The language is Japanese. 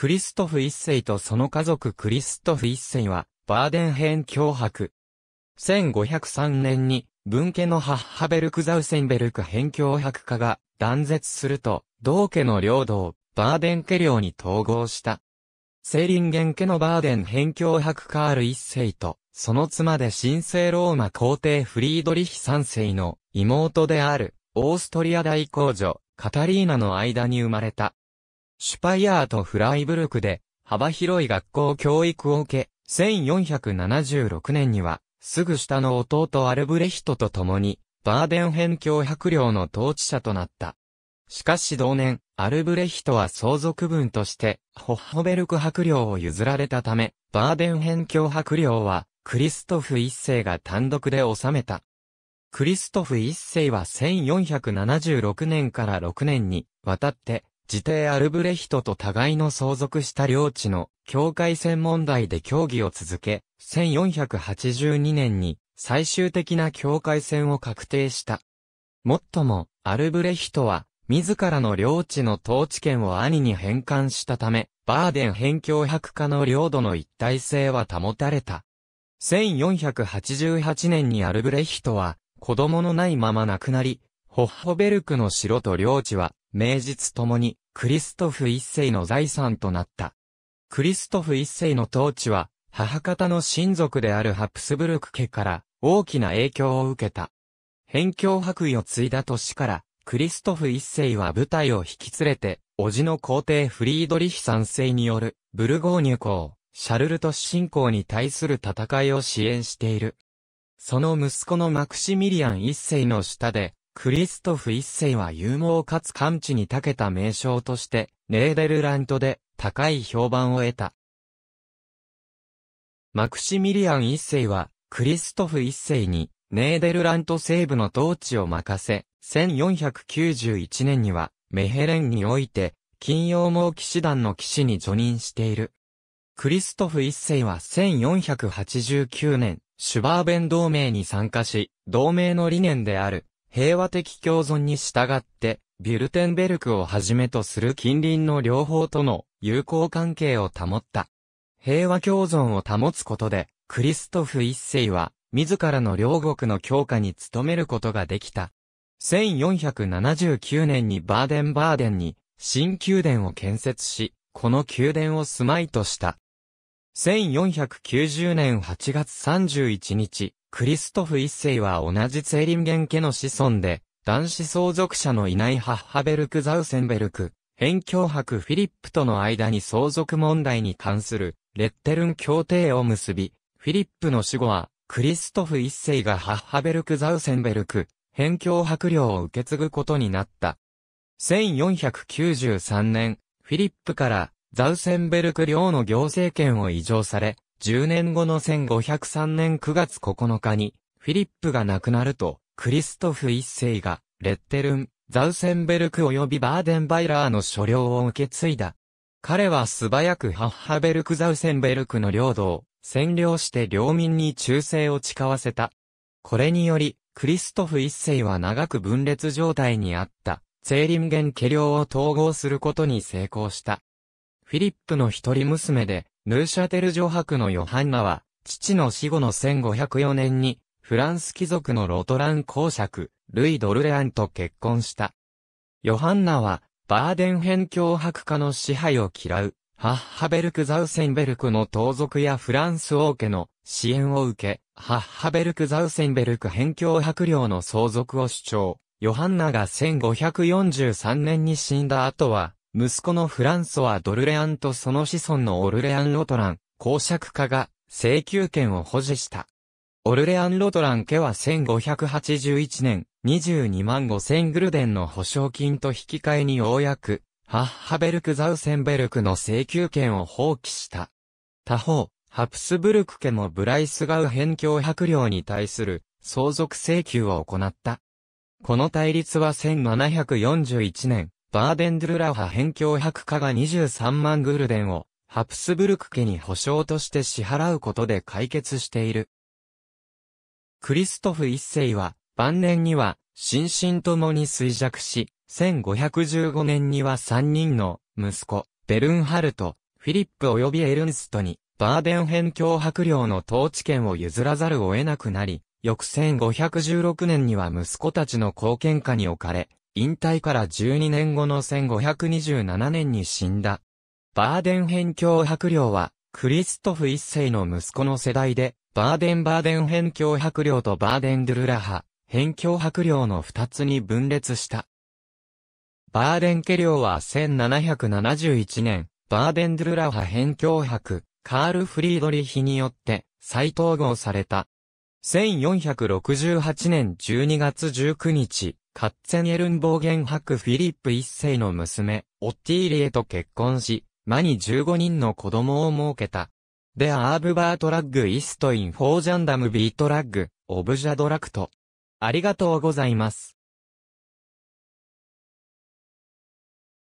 クリストフ一世とその家族クリストフ一世は、バーデンヘン共伯。1503年に、文家のハッハベルク・ザウセンベルク辺境伯家が断絶すると、同家の領土をバーデン家領に統合した。セーリンゲン家のバーデン辺境伯家ある一世と、その妻で神聖ローマ皇帝フリードリヒ三世の妹である、オーストリア大公女、カタリーナの間に生まれた。シュパイアーとフライブルクで幅広い学校教育を受け、1476年には、すぐ下の弟アルブレヒトと共に、バーデンヘン教伯領の統治者となった。しかし同年、アルブレヒトは相続分として、ホッホベルク白領を譲られたため、バーデンヘン教伯領は、クリストフ一世が単独で治めた。クリストフ一世は1476年から6年にわたって自邸アルブレヒトと互いの相続した領地の境界線問題で協議を続け、1482年に最終的な境界線を確定した。もっとも、アルブレヒトは、自らの領地の統治権を兄に返還したため、バーデン辺境百科の領土の一体性は保たれた。1488年にアルブレヒトは、子供のないまま亡くなり、ホッホベルクの城と領地は名実ともにクリストフ一世の財産となった。クリストフ一世の統治は、母方の親族であるハプスブルク家から大きな影響を受けた。辺境白衣を継いだ年から、クリストフ一世は部隊を引き連れて、叔父の皇帝フリードリヒ三世によるブルゴーニュ公、シャルルト市侵攻に対する戦いを支援している。その息子のマクシミリアン一世の下で、クリストフ一世は勇猛かつ完治に長けた名称として、ネーデルラントで高い評判を得た。マクシミリアン一世は、クリストフ一世に、ネーデルラント西部の統治を任せ、1491年には、メヘレンにおいて、金曜猛騎士団の騎士に助任している。クリストフ一世は1489年、シュバーベン同盟に参加し、同盟の理念である、平和的共存に従って、ビュルテンベルクをはじめとする近隣の両方との友好関係を保った。平和共存を保つことで、クリストフ一世は、自らの両国の強化に努めることができた。1479年にバーデンバーデンに新宮殿を建設し、この宮殿を住まいとした。1490年8月31日、クリストフ一世は同じツェリンゲン家の子孫で、男子相続者のいないハッハベルク・ザウセンベルク、辺境伯フィリップとの間に相続問題に関するレッテルン協定を結び、フィリップの死後は、クリストフ一世がハッハベルク・ザウセンベルク、辺境伯領を受け継ぐことになった。1493年、フィリップからザウセンベルク領の行政権を移譲され、10年後の1503年9月9日に、フィリップが亡くなると、クリストフ一世が、レッテルン、ザウセンベルク及びバーデンバイラーの所領を受け継いだ。彼は素早くハッハベルクザウセンベルクの領土を占領して領民に忠誠を誓わせた。これにより、クリストフ一世は長く分裂状態にあった、ツェーリンゲン家領を統合することに成功した。フィリップの一人娘で、ヌーシャテル女伯のヨハンナは、父の死後の1504年に、フランス貴族のロトラン公爵、ルイ・ドルレアンと結婚した。ヨハンナは、バーデンヘン博家の支配を嫌う、ハッハベルク・ザウセンベルクの盗賊やフランス王家の支援を受け、ハッハベルク・ザウセンベルク辺境博領の相続を主張。ヨハンナが1543年に死んだ後は、息子のフランソワ・ドルレアンとその子孫のオルレアン・ロトラン、公爵家が請求権を保持した。オルレアン・ロトラン家は1581年、22万5000グルデンの保証金と引き換えにようやく、ハッハベルク・ザウセンベルクの請求権を放棄した。他方、ハプスブルク家もブライスガウ辺境百領に対する相続請求を行った。この対立は1741年、バーデンドゥルラハ辺境博家が23万グルデンを、ハプスブルク家に保証として支払うことで解決している。クリストフ一世は、晩年には、心身ともに衰弱し、1515年には3人の息子、ベルンハルト、フィリップ及びエルンストに、バーデン辺境白領の統治権を譲らざるを得なくなり、翌1516年には息子たちの貢献下に置かれ、引退から12年後の1527年に死んだ。バーデン辺境白領は、クリストフ一世の息子の世代で、バーデンバーデン辺境白領とバーデンドゥルラハ、辺境白領の二つに分裂した。バーデン家領は1771年、バーデンドゥルラハ辺境伯、カール・フリードリヒによって再統合された。1468年12月19日、カッツェンエルンボーン・ハク・フィリップ一世の娘、オッティーリエと結婚し、間に15人の子供を設けた。でアーブバートラッグイストインフォージャンダムビートラッグ、オブジャドラクト。ありがとうございます。